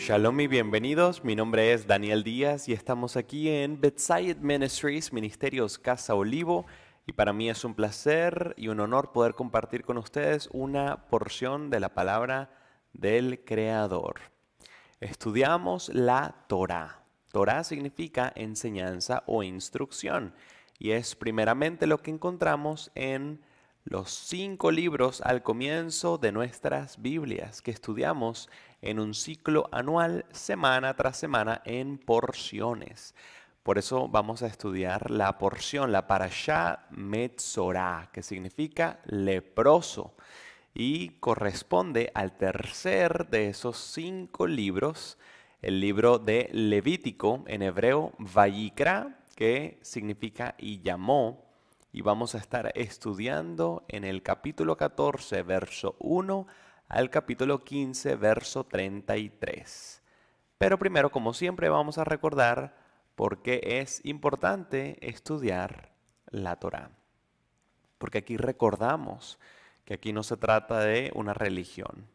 Shalom y bienvenidos, mi nombre es Daniel Díaz y estamos aquí en Bedside Ministries, Ministerios Casa Olivo, y para mí es un placer y un honor poder compartir con ustedes una porción de la palabra del Creador. Estudiamos la Torah. Torah significa enseñanza o instrucción y es primeramente lo que encontramos en los cinco libros al comienzo de nuestras Biblias que estudiamos en un ciclo anual semana tras semana en porciones. Por eso vamos a estudiar la porción, la parashá Metzora, que significa leproso y corresponde al tercer de esos cinco libros, el libro de Levítico en hebreo, Vayikra, que significa y llamó, y vamos a estar estudiando en el capítulo 14, verso 1 al capítulo 15, verso 33. Pero primero, como siempre, vamos a recordar por qué es importante estudiar la Torá. Porque aquí recordamos que aquí no se trata de una religión.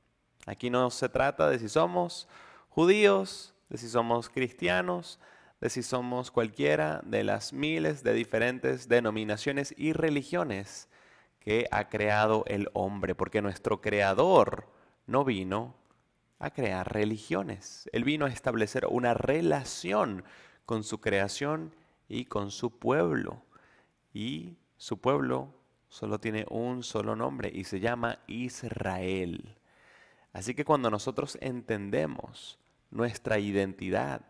Aquí no se trata de si somos judíos, de si somos cristianos, si somos cualquiera de las miles de diferentes denominaciones y religiones que ha creado el hombre, porque nuestro creador no vino a crear religiones, él vino a establecer una relación con su creación y con su pueblo. Y su pueblo solo tiene un solo nombre y se llama Israel. Así que cuando nosotros entendemos nuestra identidad,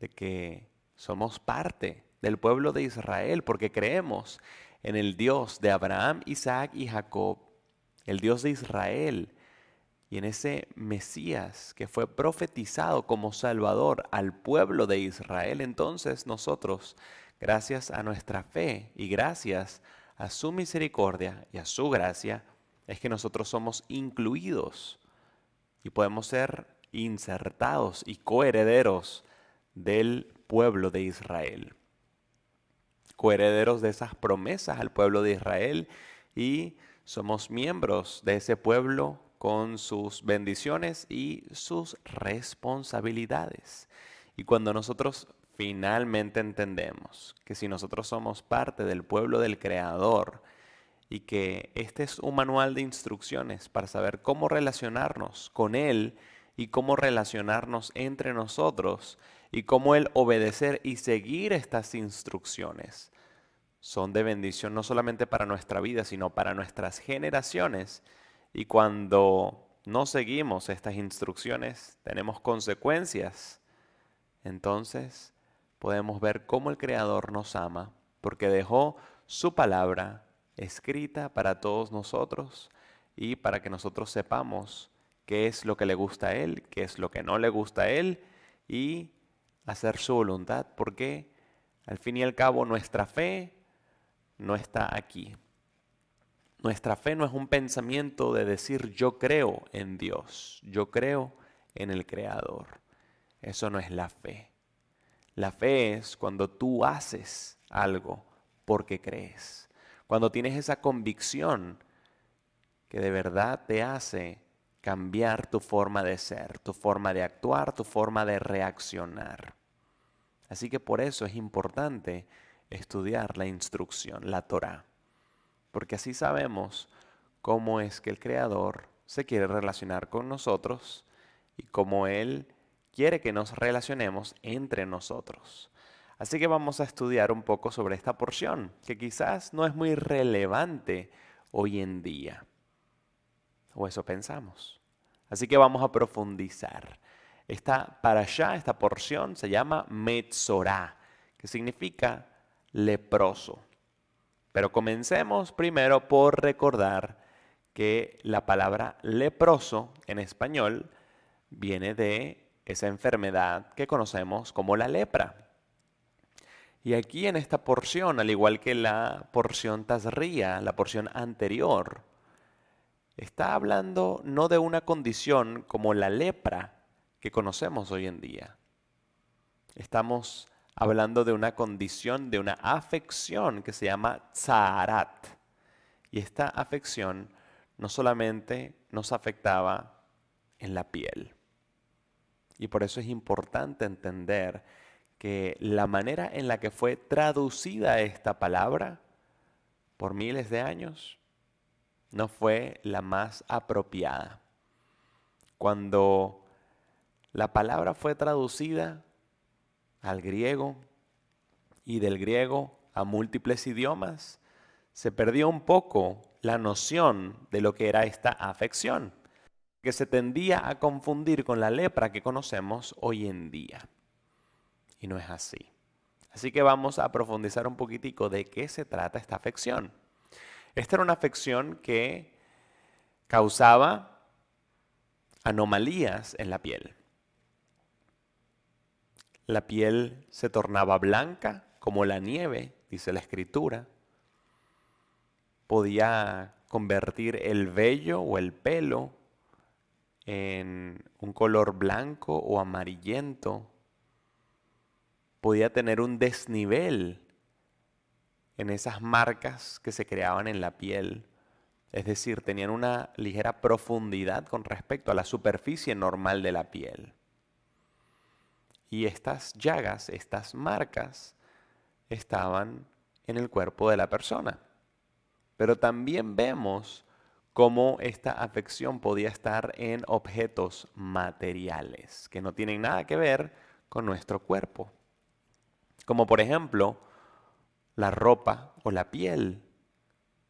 de que somos parte del pueblo de Israel porque creemos en el Dios de Abraham, Isaac y Jacob, el Dios de Israel, y en ese Mesías que fue profetizado como Salvador al pueblo de Israel. Entonces nosotros, gracias a nuestra fe y gracias a su misericordia y a su gracia, es que nosotros somos incluidos y podemos ser insertados y coherederos del pueblo de Israel. Coherederos de esas promesas al pueblo de Israel y somos miembros de ese pueblo con sus bendiciones y sus responsabilidades. Y cuando nosotros finalmente entendemos que si nosotros somos parte del pueblo del Creador y que este es un manual de instrucciones para saber cómo relacionarnos con Él y cómo relacionarnos entre nosotros, y cómo el obedecer y seguir estas instrucciones son de bendición no solamente para nuestra vida, sino para nuestras generaciones. Y cuando no seguimos estas instrucciones, tenemos consecuencias. Entonces podemos ver cómo el Creador nos ama, porque dejó su palabra escrita para todos nosotros y para que nosotros sepamos qué es lo que le gusta a Él, qué es lo que no le gusta a Él y hacer su voluntad, porque al fin y al cabo nuestra fe no está aquí. Nuestra fe no es un pensamiento de decir yo creo en Dios, yo creo en el Creador. Eso no es la fe. La fe es cuando tú haces algo porque crees. Cuando tienes esa convicción que de verdad te hace cambiar tu forma de ser, tu forma de actuar, tu forma de reaccionar. Así que por eso es importante estudiar la instrucción, la Torah, porque así sabemos cómo es que el Creador se quiere relacionar con nosotros y cómo Él quiere que nos relacionemos entre nosotros. Así que vamos a estudiar un poco sobre esta porción, que quizás no es muy relevante hoy en día. O eso pensamos. Así que vamos a profundizar esta para allá, esta porción se llama Metzora, que significa leproso. Pero comencemos primero por recordar que la palabra leproso en español viene de esa enfermedad que conocemos como la lepra. Y aquí en esta porción, al igual que la porción tasría, la porción anterior, está hablando no de una condición como la lepra, que conocemos hoy en día. Estamos hablando de una condición, de una afección que se llama zaharat Y esta afección no solamente nos afectaba en la piel. Y por eso es importante entender que la manera en la que fue traducida esta palabra por miles de años no fue la más apropiada. Cuando la palabra fue traducida al griego y del griego a múltiples idiomas. Se perdió un poco la noción de lo que era esta afección, que se tendía a confundir con la lepra que conocemos hoy en día. Y no es así. Así que vamos a profundizar un poquitico de qué se trata esta afección. Esta era una afección que causaba anomalías en la piel. La piel se tornaba blanca como la nieve, dice la escritura. Podía convertir el vello o el pelo en un color blanco o amarillento. Podía tener un desnivel en esas marcas que se creaban en la piel. Es decir, tenían una ligera profundidad con respecto a la superficie normal de la piel. Y estas llagas, estas marcas, estaban en el cuerpo de la persona. Pero también vemos cómo esta afección podía estar en objetos materiales que no tienen nada que ver con nuestro cuerpo. Como por ejemplo la ropa o la piel.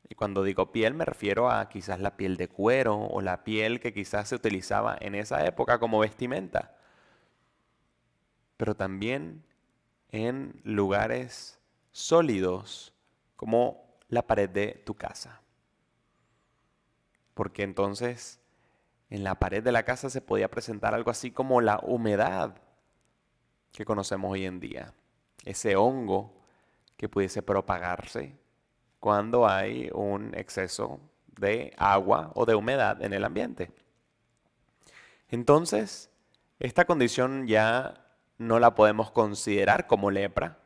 Y cuando digo piel me refiero a quizás la piel de cuero o la piel que quizás se utilizaba en esa época como vestimenta pero también en lugares sólidos como la pared de tu casa. Porque entonces en la pared de la casa se podía presentar algo así como la humedad que conocemos hoy en día, ese hongo que pudiese propagarse cuando hay un exceso de agua o de humedad en el ambiente. Entonces, esta condición ya no la podemos considerar como lepra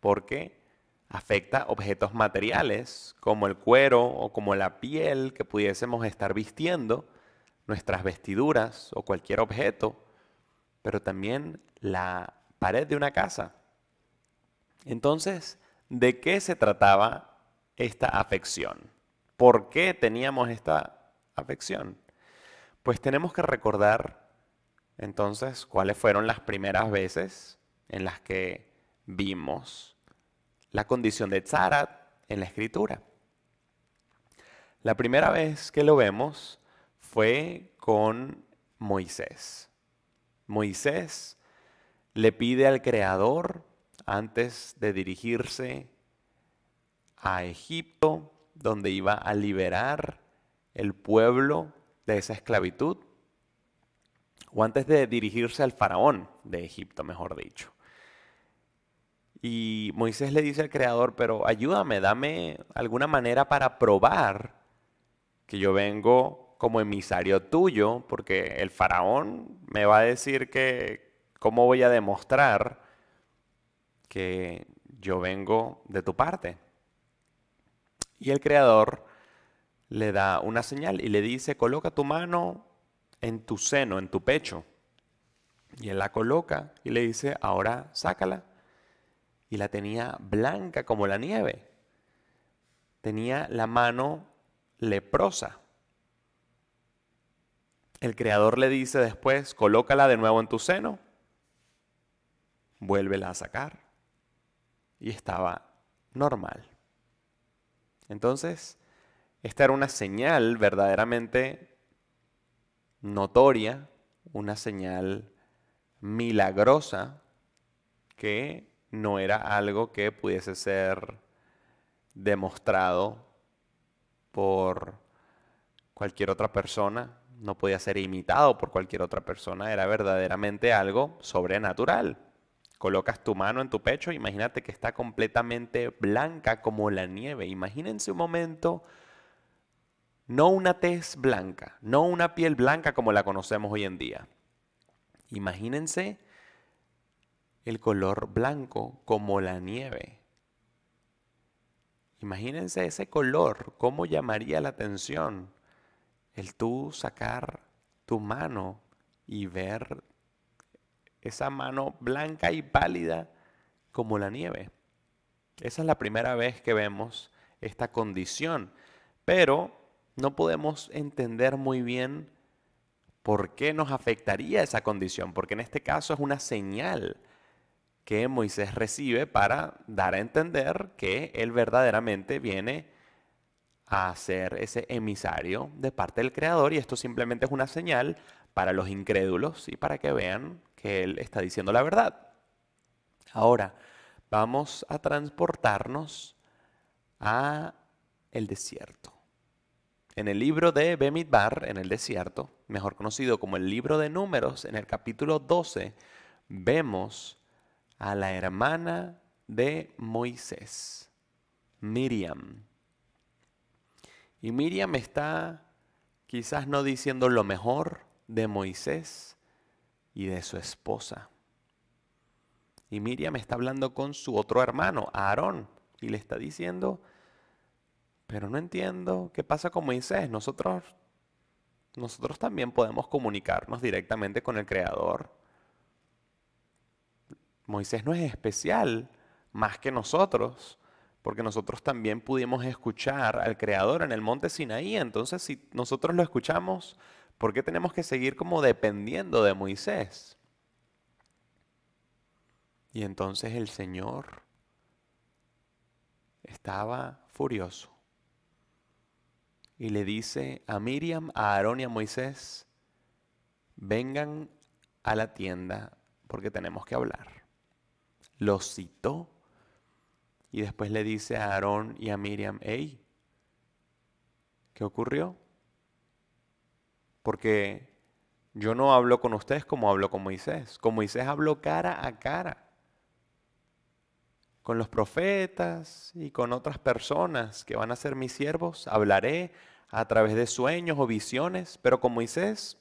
porque afecta objetos materiales como el cuero o como la piel que pudiésemos estar vistiendo, nuestras vestiduras o cualquier objeto, pero también la pared de una casa. Entonces, ¿de qué se trataba esta afección? ¿Por qué teníamos esta afección? Pues tenemos que recordar entonces, ¿cuáles fueron las primeras veces en las que vimos la condición de Zarat en la escritura? La primera vez que lo vemos fue con Moisés. Moisés le pide al Creador, antes de dirigirse a Egipto, donde iba a liberar el pueblo de esa esclavitud, o antes de dirigirse al faraón de Egipto, mejor dicho. Y Moisés le dice al Creador, pero ayúdame, dame alguna manera para probar que yo vengo como emisario tuyo, porque el faraón me va a decir que, ¿cómo voy a demostrar que yo vengo de tu parte? Y el Creador le da una señal y le dice, coloca tu mano en tu seno, en tu pecho. Y él la coloca y le dice, ahora sácala. Y la tenía blanca como la nieve. Tenía la mano leprosa. El Creador le dice después, colócala de nuevo en tu seno, vuélvela a sacar. Y estaba normal. Entonces, esta era una señal verdaderamente notoria, una señal milagrosa que no era algo que pudiese ser demostrado por cualquier otra persona, no podía ser imitado por cualquier otra persona, era verdaderamente algo sobrenatural. Colocas tu mano en tu pecho, imagínate que está completamente blanca como la nieve. Imagínense un momento no una tez blanca, no una piel blanca como la conocemos hoy en día. Imagínense el color blanco como la nieve. Imagínense ese color, cómo llamaría la atención el tú sacar tu mano y ver esa mano blanca y pálida como la nieve. Esa es la primera vez que vemos esta condición, pero no podemos entender muy bien por qué nos afectaría esa condición, porque en este caso es una señal que Moisés recibe para dar a entender que él verdaderamente viene a ser ese emisario de parte del Creador y esto simplemente es una señal para los incrédulos y para que vean que él está diciendo la verdad. Ahora, vamos a transportarnos a el desierto. En el libro de Bemidbar, en el desierto, mejor conocido como el libro de números, en el capítulo 12, vemos a la hermana de Moisés, Miriam. Y Miriam está quizás no diciendo lo mejor de Moisés y de su esposa. Y Miriam está hablando con su otro hermano, Aarón, y le está diciendo, pero no entiendo qué pasa con Moisés. Nosotros, nosotros también podemos comunicarnos directamente con el Creador. Moisés no es especial más que nosotros, porque nosotros también pudimos escuchar al Creador en el monte Sinaí. Entonces, si nosotros lo escuchamos, ¿por qué tenemos que seguir como dependiendo de Moisés? Y entonces el Señor estaba furioso y le dice a Miriam, a Aarón y a Moisés, vengan a la tienda porque tenemos que hablar. Los citó y después le dice a Aarón y a Miriam, hey, ¿qué ocurrió? Porque yo no hablo con ustedes como hablo con Moisés. Con Moisés hablo cara a cara con los profetas y con otras personas que van a ser mis siervos, hablaré a través de sueños o visiones, pero con Moisés,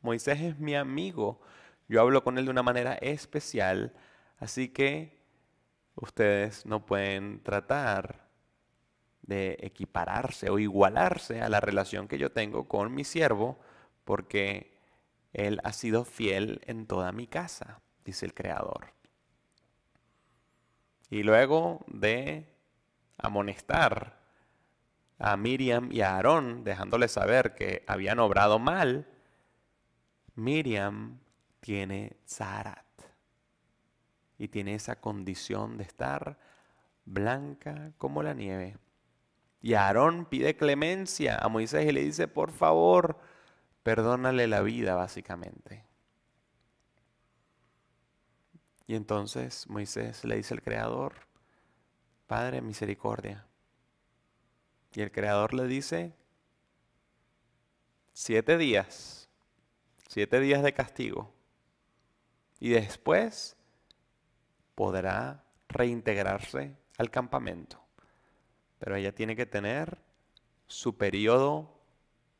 Moisés es mi amigo, yo hablo con él de una manera especial, así que ustedes no pueden tratar de equipararse o igualarse a la relación que yo tengo con mi siervo, porque él ha sido fiel en toda mi casa, dice el Creador y luego de amonestar a Miriam y a Aarón, dejándoles saber que habían obrado mal, Miriam tiene Zarat y tiene esa condición de estar blanca como la nieve. Y Aarón pide clemencia a Moisés y le dice, por favor, perdónale la vida, básicamente. Y entonces Moisés le dice al Creador, Padre, misericordia. Y el Creador le dice, siete días, siete días de castigo. Y después podrá reintegrarse al campamento. Pero ella tiene que tener su periodo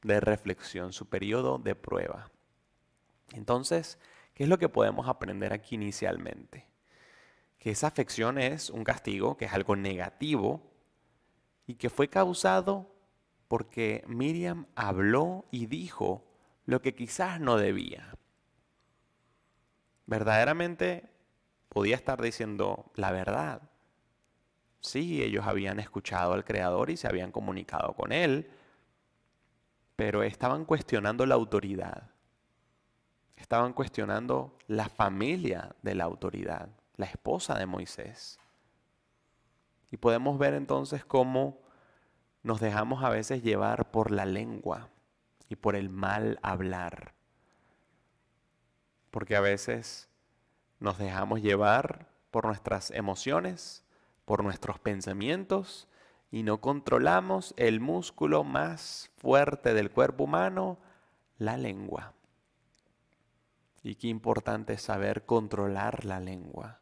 de reflexión, su periodo de prueba. Entonces, ¿Qué es lo que podemos aprender aquí inicialmente? Que esa afección es un castigo, que es algo negativo y que fue causado porque Miriam habló y dijo lo que quizás no debía. Verdaderamente podía estar diciendo la verdad. Sí, ellos habían escuchado al Creador y se habían comunicado con Él, pero estaban cuestionando la autoridad. Estaban cuestionando la familia de la autoridad, la esposa de Moisés. Y podemos ver entonces cómo nos dejamos a veces llevar por la lengua y por el mal hablar. Porque a veces nos dejamos llevar por nuestras emociones, por nuestros pensamientos, y no controlamos el músculo más fuerte del cuerpo humano, la lengua. Y qué importante es saber controlar la lengua.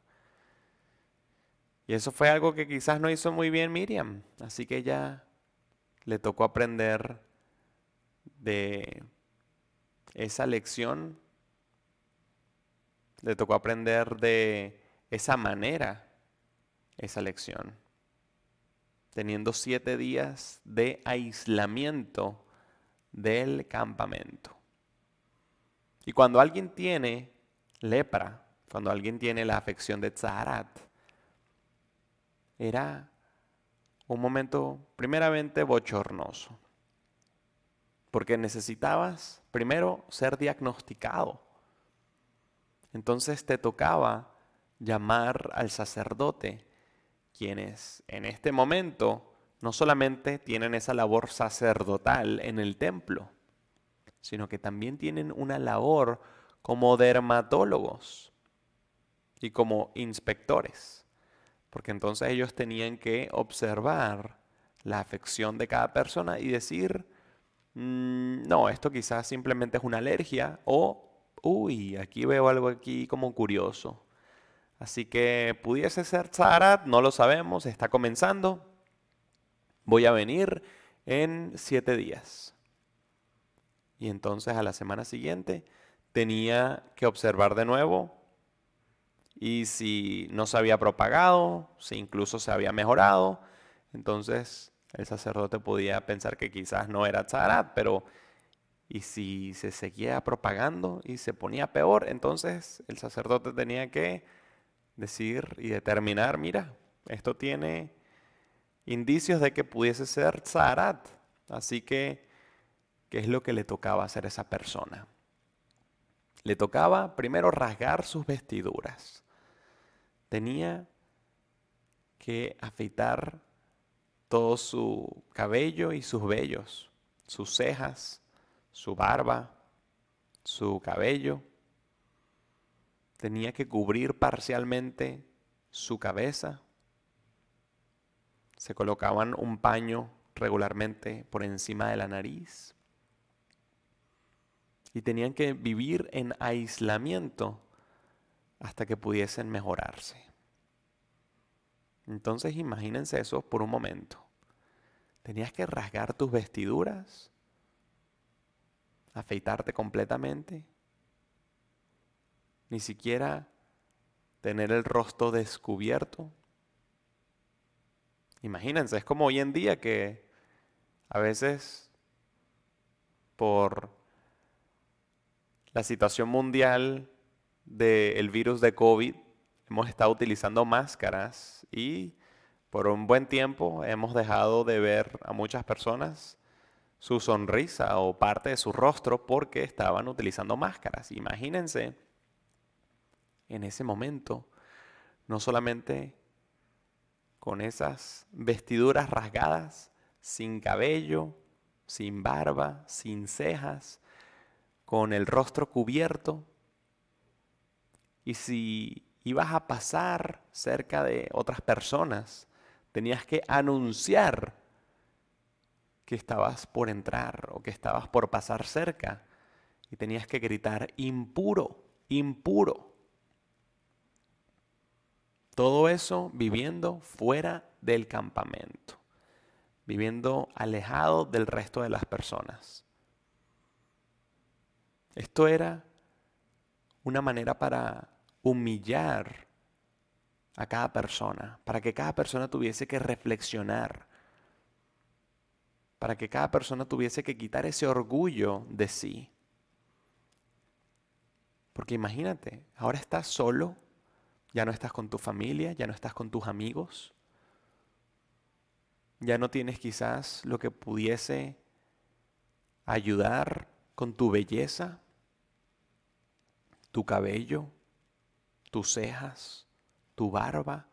Y eso fue algo que quizás no hizo muy bien Miriam. Así que ya le tocó aprender de esa lección. Le tocó aprender de esa manera esa lección. Teniendo siete días de aislamiento del campamento. Y cuando alguien tiene lepra, cuando alguien tiene la afección de Tzaharat, era un momento primeramente bochornoso, porque necesitabas primero ser diagnosticado. Entonces te tocaba llamar al sacerdote, quienes en este momento no solamente tienen esa labor sacerdotal en el templo, sino que también tienen una labor como dermatólogos y como inspectores, porque entonces ellos tenían que observar la afección de cada persona y decir, mm, no, esto quizás simplemente es una alergia o, uy, aquí veo algo aquí como curioso. Así que pudiese ser Zarat, no lo sabemos, está comenzando. Voy a venir en siete días y entonces a la semana siguiente tenía que observar de nuevo y si no se había propagado, si incluso se había mejorado, entonces el sacerdote podía pensar que quizás no era tzarat, pero y si se seguía propagando y se ponía peor, entonces el sacerdote tenía que decir y determinar, mira, esto tiene indicios de que pudiese ser tzarat, así que qué es lo que le tocaba hacer a esa persona. Le tocaba primero rasgar sus vestiduras. Tenía que afeitar todo su cabello y sus vellos, sus cejas, su barba, su cabello. Tenía que cubrir parcialmente su cabeza. Se colocaban un paño regularmente por encima de la nariz y tenían que vivir en aislamiento hasta que pudiesen mejorarse. Entonces imagínense eso por un momento. Tenías que rasgar tus vestiduras, afeitarte completamente, ni siquiera tener el rostro descubierto. Imagínense, es como hoy en día que a veces por la situación mundial del virus de COVID, hemos estado utilizando máscaras y por un buen tiempo hemos dejado de ver a muchas personas su sonrisa o parte de su rostro porque estaban utilizando máscaras. Imagínense en ese momento, no solamente con esas vestiduras rasgadas, sin cabello, sin barba, sin cejas, con el rostro cubierto. Y si ibas a pasar cerca de otras personas, tenías que anunciar que estabas por entrar o que estabas por pasar cerca. Y tenías que gritar, impuro, impuro. Todo eso viviendo fuera del campamento, viviendo alejado del resto de las personas. Esto era una manera para humillar a cada persona, para que cada persona tuviese que reflexionar, para que cada persona tuviese que quitar ese orgullo de sí. Porque imagínate, ahora estás solo, ya no estás con tu familia, ya no estás con tus amigos, ya no tienes quizás lo que pudiese ayudar con tu belleza, tu cabello, tus cejas, tu barba.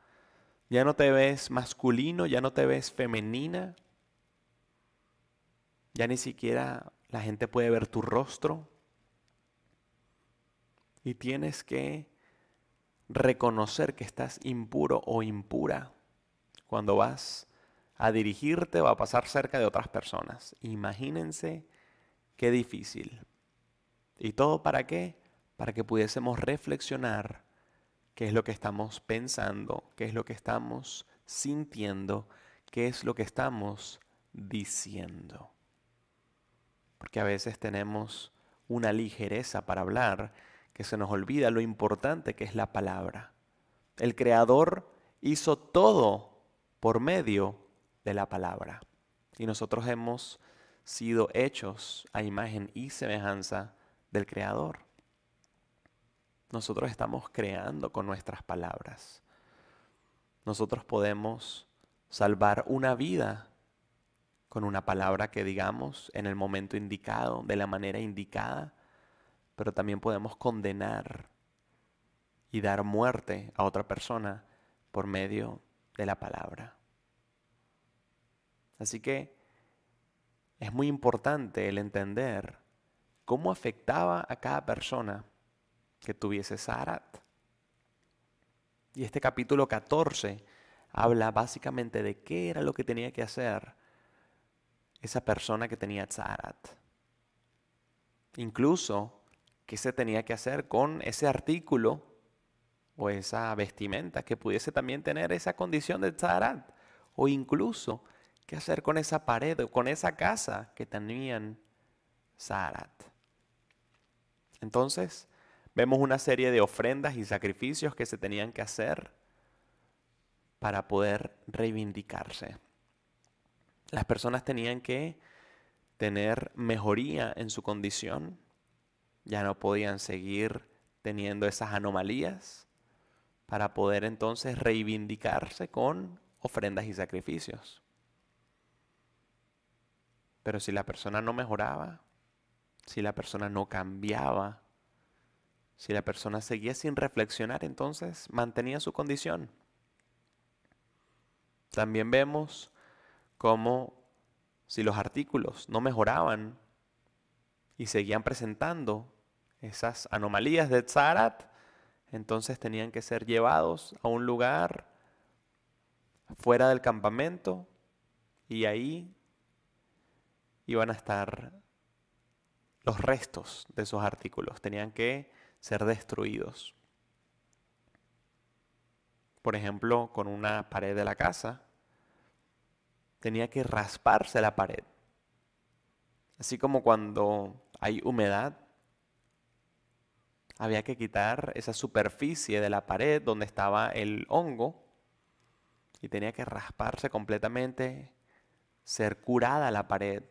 Ya no te ves masculino, ya no te ves femenina. Ya ni siquiera la gente puede ver tu rostro. Y tienes que reconocer que estás impuro o impura cuando vas a dirigirte o a pasar cerca de otras personas. Imagínense qué difícil. ¿Y todo para qué? para que pudiésemos reflexionar qué es lo que estamos pensando, qué es lo que estamos sintiendo, qué es lo que estamos diciendo. Porque a veces tenemos una ligereza para hablar que se nos olvida lo importante que es la palabra. El Creador hizo todo por medio de la palabra. Y nosotros hemos sido hechos a imagen y semejanza del Creador. Nosotros estamos creando con nuestras palabras. Nosotros podemos salvar una vida con una palabra que digamos en el momento indicado, de la manera indicada, pero también podemos condenar y dar muerte a otra persona por medio de la palabra. Así que es muy importante el entender cómo afectaba a cada persona que tuviese zarat. Y este capítulo 14 habla básicamente de qué era lo que tenía que hacer esa persona que tenía zarat. Incluso qué se tenía que hacer con ese artículo o esa vestimenta que pudiese también tener esa condición de zarat O incluso qué hacer con esa pared o con esa casa que tenían zarat. Entonces, Vemos una serie de ofrendas y sacrificios que se tenían que hacer para poder reivindicarse. Las personas tenían que tener mejoría en su condición, ya no podían seguir teniendo esas anomalías para poder entonces reivindicarse con ofrendas y sacrificios. Pero si la persona no mejoraba, si la persona no cambiaba, si la persona seguía sin reflexionar, entonces mantenía su condición. También vemos cómo si los artículos no mejoraban y seguían presentando esas anomalías de Tzarat, entonces tenían que ser llevados a un lugar fuera del campamento y ahí iban a estar los restos de esos artículos. Tenían que ser destruidos. Por ejemplo, con una pared de la casa, tenía que rasparse la pared. Así como cuando hay humedad, había que quitar esa superficie de la pared donde estaba el hongo y tenía que rasparse completamente, ser curada la pared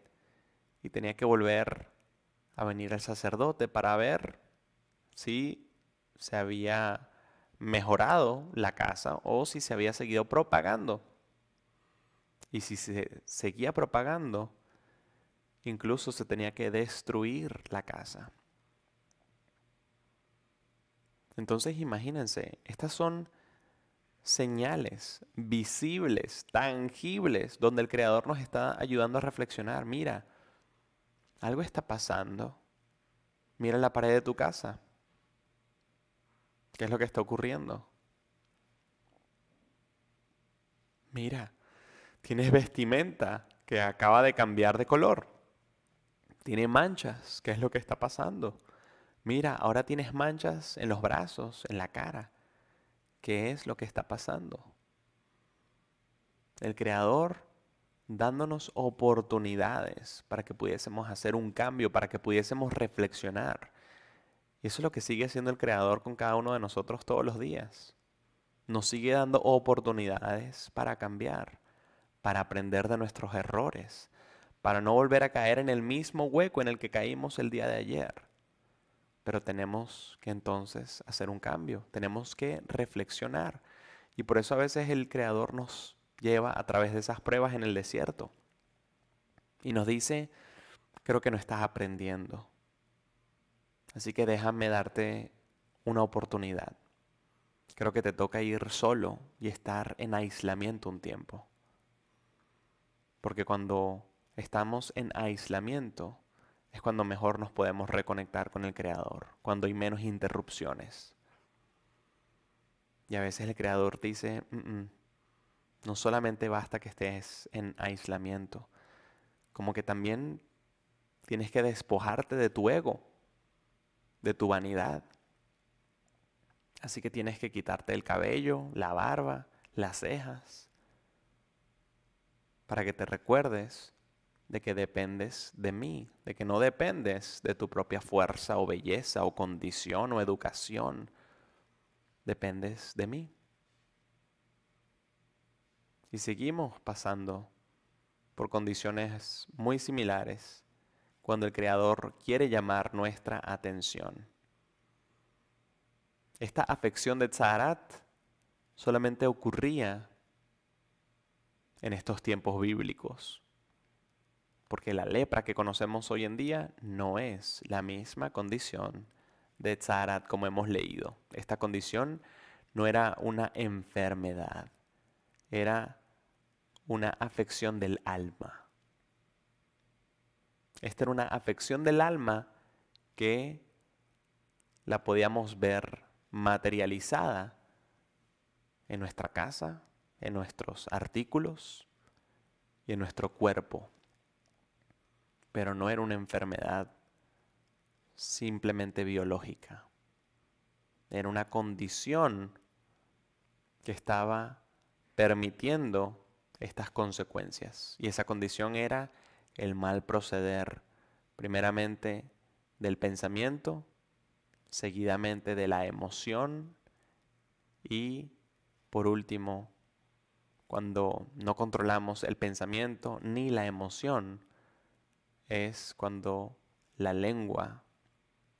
y tenía que volver a venir el sacerdote para ver si se había mejorado la casa o si se había seguido propagando. Y si se seguía propagando, incluso se tenía que destruir la casa. Entonces imagínense, estas son señales visibles, tangibles, donde el Creador nos está ayudando a reflexionar. Mira, algo está pasando. Mira la pared de tu casa. ¿Qué es lo que está ocurriendo? Mira, tienes vestimenta que acaba de cambiar de color. Tiene manchas. ¿Qué es lo que está pasando? Mira, ahora tienes manchas en los brazos, en la cara. ¿Qué es lo que está pasando? El Creador dándonos oportunidades para que pudiésemos hacer un cambio, para que pudiésemos reflexionar. Y eso es lo que sigue haciendo el Creador con cada uno de nosotros todos los días. Nos sigue dando oportunidades para cambiar, para aprender de nuestros errores, para no volver a caer en el mismo hueco en el que caímos el día de ayer. Pero tenemos que entonces hacer un cambio, tenemos que reflexionar. Y por eso a veces el Creador nos lleva a través de esas pruebas en el desierto. Y nos dice, creo que no estás aprendiendo, Así que déjame darte una oportunidad. Creo que te toca ir solo y estar en aislamiento un tiempo. Porque cuando estamos en aislamiento es cuando mejor nos podemos reconectar con el Creador, cuando hay menos interrupciones. Y a veces el Creador dice, no solamente basta que estés en aislamiento, como que también tienes que despojarte de tu ego de tu vanidad. Así que tienes que quitarte el cabello, la barba, las cejas, para que te recuerdes de que dependes de mí, de que no dependes de tu propia fuerza o belleza o condición o educación, dependes de mí. Y seguimos pasando por condiciones muy similares cuando el Creador quiere llamar nuestra atención. Esta afección de Tzarat solamente ocurría en estos tiempos bíblicos, porque la lepra que conocemos hoy en día no es la misma condición de Tzarat como hemos leído. Esta condición no era una enfermedad, era una afección del alma. Esta era una afección del alma que la podíamos ver materializada en nuestra casa, en nuestros artículos y en nuestro cuerpo. Pero no era una enfermedad simplemente biológica. Era una condición que estaba permitiendo estas consecuencias. Y esa condición era el mal proceder, primeramente del pensamiento, seguidamente de la emoción y por último, cuando no controlamos el pensamiento ni la emoción, es cuando la lengua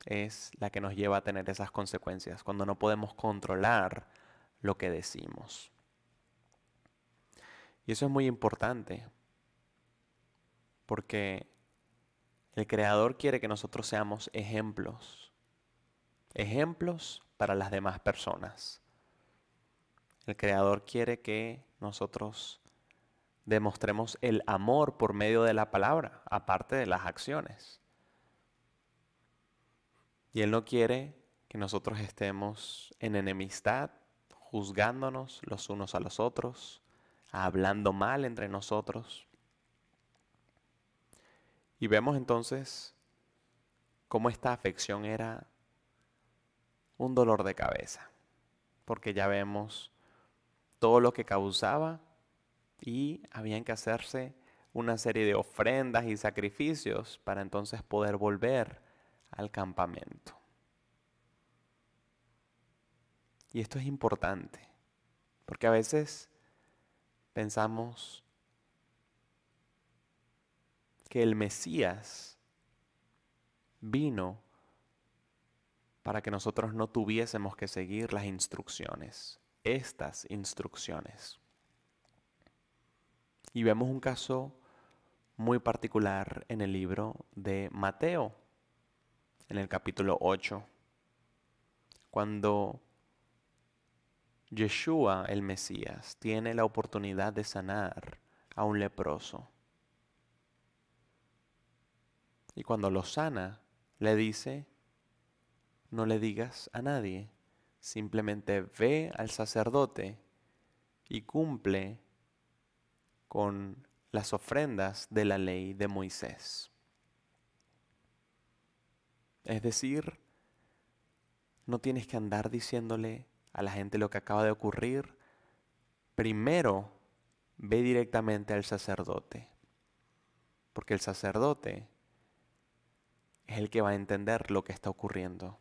es la que nos lleva a tener esas consecuencias, cuando no podemos controlar lo que decimos. Y eso es muy importante porque el Creador quiere que nosotros seamos ejemplos, ejemplos para las demás personas. El Creador quiere que nosotros demostremos el amor por medio de la palabra, aparte de las acciones. Y Él no quiere que nosotros estemos en enemistad, juzgándonos los unos a los otros, hablando mal entre nosotros. Y vemos entonces cómo esta afección era un dolor de cabeza, porque ya vemos todo lo que causaba y habían que hacerse una serie de ofrendas y sacrificios para entonces poder volver al campamento. Y esto es importante, porque a veces pensamos, que el Mesías vino para que nosotros no tuviésemos que seguir las instrucciones, estas instrucciones. Y vemos un caso muy particular en el libro de Mateo, en el capítulo 8, cuando Yeshua el Mesías tiene la oportunidad de sanar a un leproso. Y cuando lo sana, le dice, no le digas a nadie, simplemente ve al sacerdote y cumple con las ofrendas de la ley de Moisés. Es decir, no tienes que andar diciéndole a la gente lo que acaba de ocurrir. Primero, ve directamente al sacerdote. Porque el sacerdote es el que va a entender lo que está ocurriendo.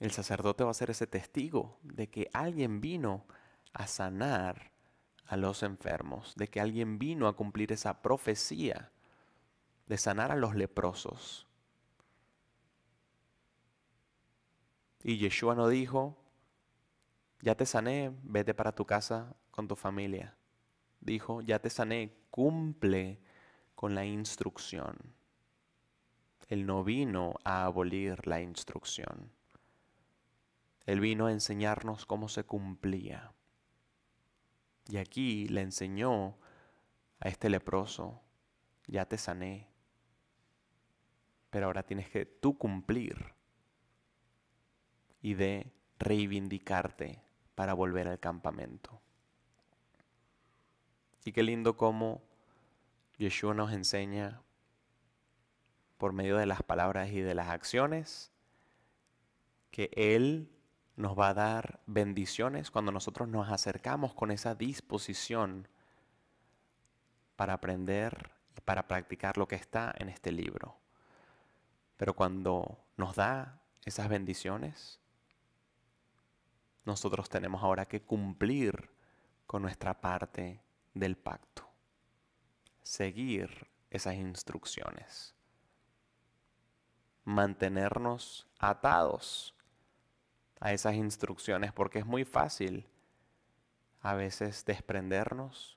El sacerdote va a ser ese testigo de que alguien vino a sanar a los enfermos, de que alguien vino a cumplir esa profecía de sanar a los leprosos. Y Yeshua no dijo, ya te sané, vete para tu casa con tu familia. Dijo, ya te sané, cumple con la instrucción. Él no vino a abolir la instrucción. Él vino a enseñarnos cómo se cumplía. Y aquí le enseñó a este leproso, ya te sané, pero ahora tienes que tú cumplir y de reivindicarte para volver al campamento. Y qué lindo cómo Yeshua nos enseña por medio de las palabras y de las acciones, que Él nos va a dar bendiciones cuando nosotros nos acercamos con esa disposición para aprender y para practicar lo que está en este libro. Pero cuando nos da esas bendiciones, nosotros tenemos ahora que cumplir con nuestra parte del pacto, seguir esas instrucciones mantenernos atados a esas instrucciones, porque es muy fácil a veces desprendernos.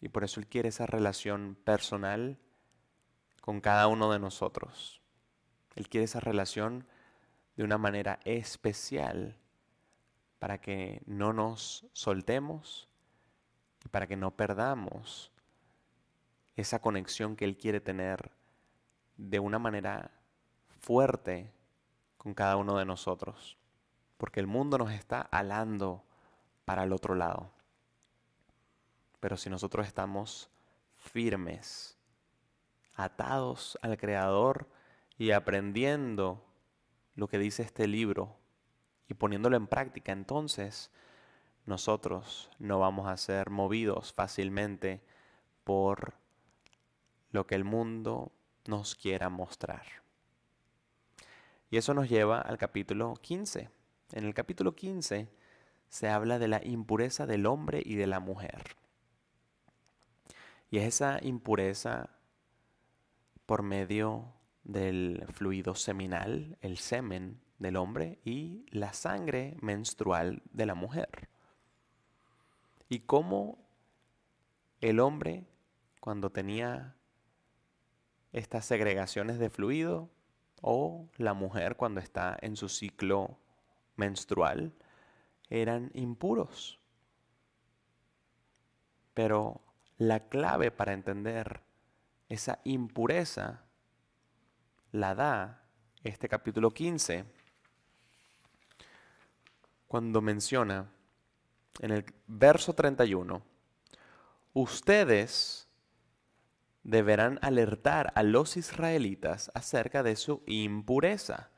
Y por eso Él quiere esa relación personal con cada uno de nosotros. Él quiere esa relación de una manera especial para que no nos soltemos y para que no perdamos esa conexión que Él quiere tener de una manera fuerte con cada uno de nosotros, porque el mundo nos está alando para el otro lado. Pero si nosotros estamos firmes, atados al Creador y aprendiendo lo que dice este libro y poniéndolo en práctica, entonces nosotros no vamos a ser movidos fácilmente por lo que el mundo nos quiera mostrar. Y eso nos lleva al capítulo 15. En el capítulo 15 se habla de la impureza del hombre y de la mujer. Y es esa impureza por medio del fluido seminal, el semen del hombre y la sangre menstrual de la mujer. Y cómo el hombre, cuando tenía estas segregaciones de fluido o la mujer cuando está en su ciclo menstrual eran impuros. Pero la clave para entender esa impureza la da este capítulo 15 cuando menciona en el verso 31, ustedes deberán alertar a los israelitas acerca de su impureza,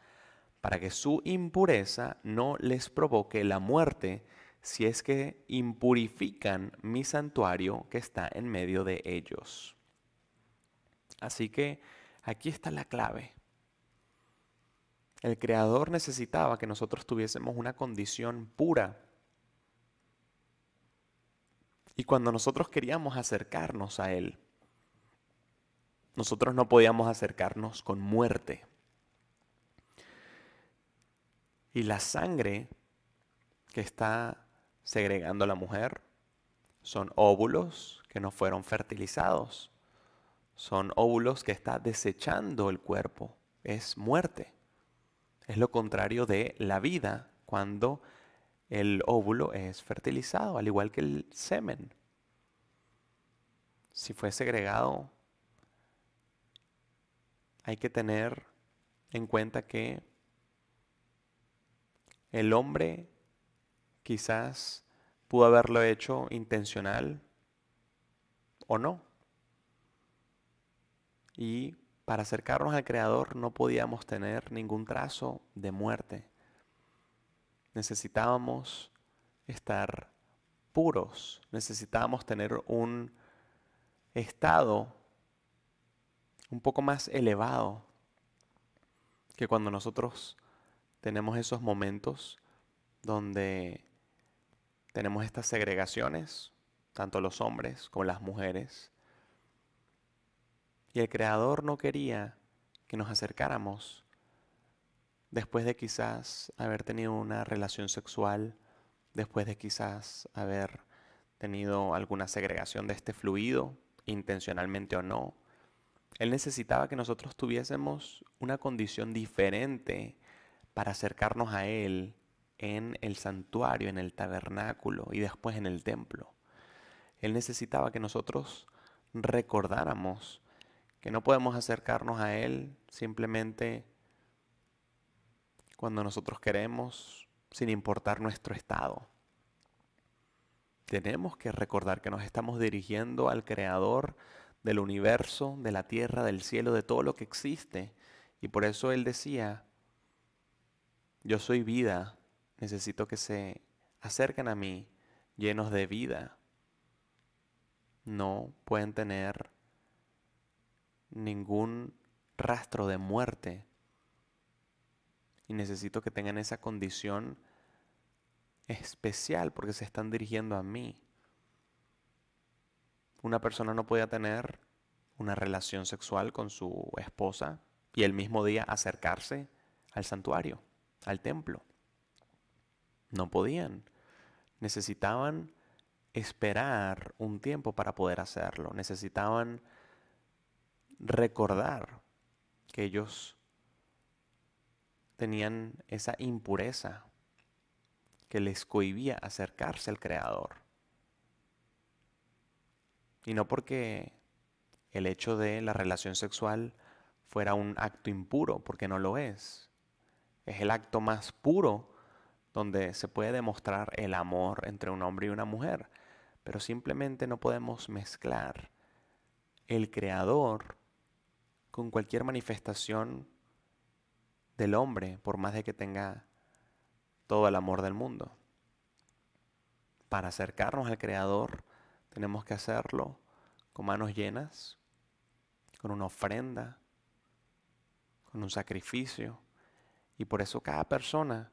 para que su impureza no les provoque la muerte si es que impurifican mi santuario que está en medio de ellos. Así que aquí está la clave. El Creador necesitaba que nosotros tuviésemos una condición pura. Y cuando nosotros queríamos acercarnos a Él, nosotros no podíamos acercarnos con muerte. Y la sangre que está segregando la mujer son óvulos que no fueron fertilizados. Son óvulos que está desechando el cuerpo. Es muerte. Es lo contrario de la vida cuando el óvulo es fertilizado, al igual que el semen. Si fue segregado hay que tener en cuenta que el hombre quizás pudo haberlo hecho intencional o no. Y para acercarnos al Creador no podíamos tener ningún trazo de muerte. Necesitábamos estar puros, necesitábamos tener un estado un poco más elevado que cuando nosotros tenemos esos momentos donde tenemos estas segregaciones, tanto los hombres como las mujeres. Y el Creador no quería que nos acercáramos después de quizás haber tenido una relación sexual, después de quizás haber tenido alguna segregación de este fluido, intencionalmente o no, él necesitaba que nosotros tuviésemos una condición diferente para acercarnos a Él en el santuario, en el tabernáculo y después en el templo. Él necesitaba que nosotros recordáramos que no podemos acercarnos a Él simplemente cuando nosotros queremos, sin importar nuestro estado. Tenemos que recordar que nos estamos dirigiendo al Creador del universo, de la tierra, del cielo, de todo lo que existe. Y por eso él decía, yo soy vida, necesito que se acerquen a mí llenos de vida. No pueden tener ningún rastro de muerte. Y necesito que tengan esa condición especial porque se están dirigiendo a mí una persona no podía tener una relación sexual con su esposa y el mismo día acercarse al santuario, al templo. No podían. Necesitaban esperar un tiempo para poder hacerlo. Necesitaban recordar que ellos tenían esa impureza que les cohibía acercarse al Creador. Y no porque el hecho de la relación sexual fuera un acto impuro, porque no lo es. Es el acto más puro donde se puede demostrar el amor entre un hombre y una mujer. Pero simplemente no podemos mezclar el creador con cualquier manifestación del hombre, por más de que tenga todo el amor del mundo. Para acercarnos al creador tenemos que hacerlo con manos llenas, con una ofrenda, con un sacrificio. Y por eso cada persona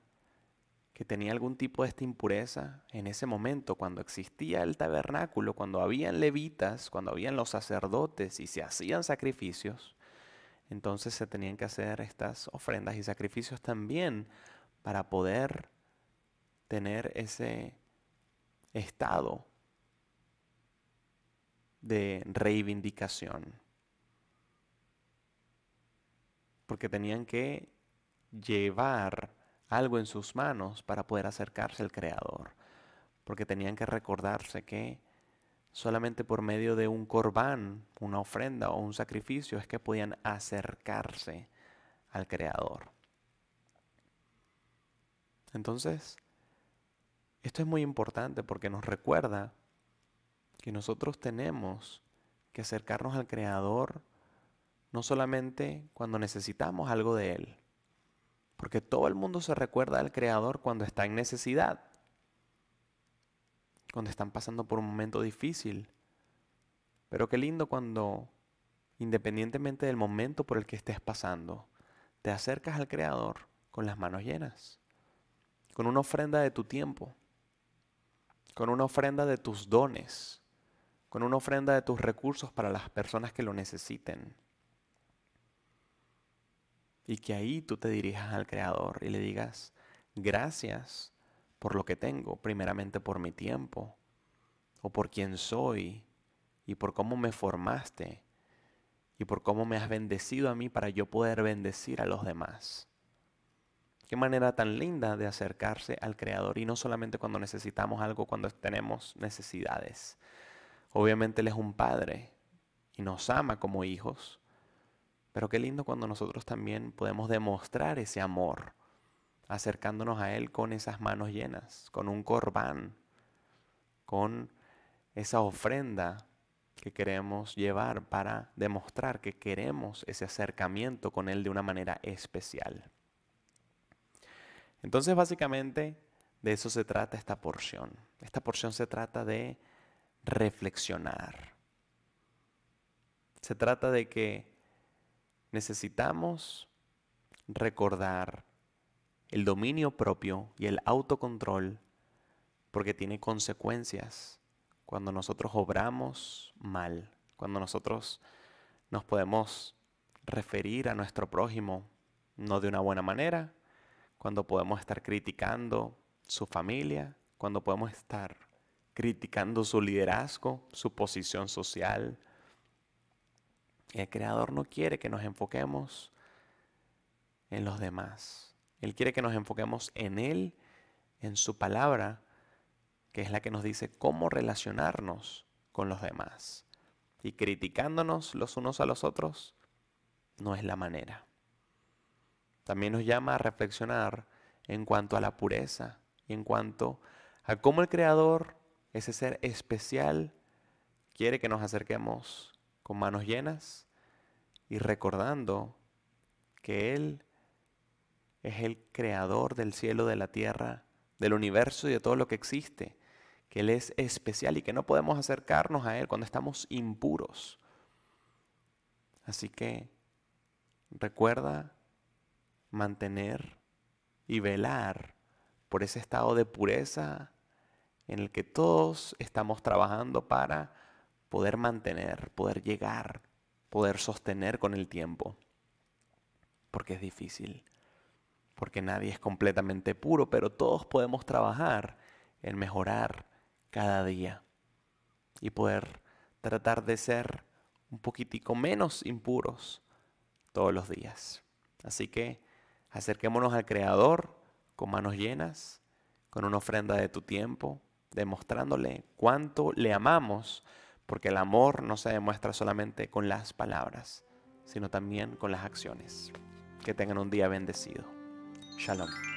que tenía algún tipo de esta impureza en ese momento, cuando existía el tabernáculo, cuando habían levitas, cuando habían los sacerdotes y se hacían sacrificios, entonces se tenían que hacer estas ofrendas y sacrificios también para poder tener ese estado de reivindicación. Porque tenían que llevar algo en sus manos para poder acercarse al Creador. Porque tenían que recordarse que solamente por medio de un corbán, una ofrenda o un sacrificio es que podían acercarse al Creador. Entonces, esto es muy importante porque nos recuerda que nosotros tenemos que acercarnos al Creador no solamente cuando necesitamos algo de Él, porque todo el mundo se recuerda al Creador cuando está en necesidad, cuando están pasando por un momento difícil. Pero qué lindo cuando, independientemente del momento por el que estés pasando, te acercas al Creador con las manos llenas, con una ofrenda de tu tiempo, con una ofrenda de tus dones, con una ofrenda de tus recursos para las personas que lo necesiten. Y que ahí tú te dirijas al Creador y le digas, gracias por lo que tengo, primeramente por mi tiempo, o por quién soy, y por cómo me formaste, y por cómo me has bendecido a mí para yo poder bendecir a los demás. Qué manera tan linda de acercarse al Creador, y no solamente cuando necesitamos algo, cuando tenemos necesidades, Obviamente Él es un padre y nos ama como hijos, pero qué lindo cuando nosotros también podemos demostrar ese amor acercándonos a Él con esas manos llenas, con un corbán, con esa ofrenda que queremos llevar para demostrar que queremos ese acercamiento con Él de una manera especial. Entonces básicamente de eso se trata esta porción. Esta porción se trata de reflexionar. Se trata de que necesitamos recordar el dominio propio y el autocontrol porque tiene consecuencias cuando nosotros obramos mal, cuando nosotros nos podemos referir a nuestro prójimo no de una buena manera, cuando podemos estar criticando su familia, cuando podemos estar criticando su liderazgo, su posición social. El Creador no quiere que nos enfoquemos en los demás. Él quiere que nos enfoquemos en Él, en su palabra, que es la que nos dice cómo relacionarnos con los demás. Y criticándonos los unos a los otros no es la manera. También nos llama a reflexionar en cuanto a la pureza y en cuanto a cómo el Creador ese ser especial quiere que nos acerquemos con manos llenas y recordando que Él es el creador del cielo, de la tierra, del universo y de todo lo que existe, que Él es especial y que no podemos acercarnos a Él cuando estamos impuros. Así que recuerda mantener y velar por ese estado de pureza en el que todos estamos trabajando para poder mantener, poder llegar, poder sostener con el tiempo. Porque es difícil, porque nadie es completamente puro, pero todos podemos trabajar en mejorar cada día y poder tratar de ser un poquitico menos impuros todos los días. Así que acerquémonos al Creador con manos llenas, con una ofrenda de tu tiempo, demostrándole cuánto le amamos, porque el amor no se demuestra solamente con las palabras, sino también con las acciones. Que tengan un día bendecido. Shalom.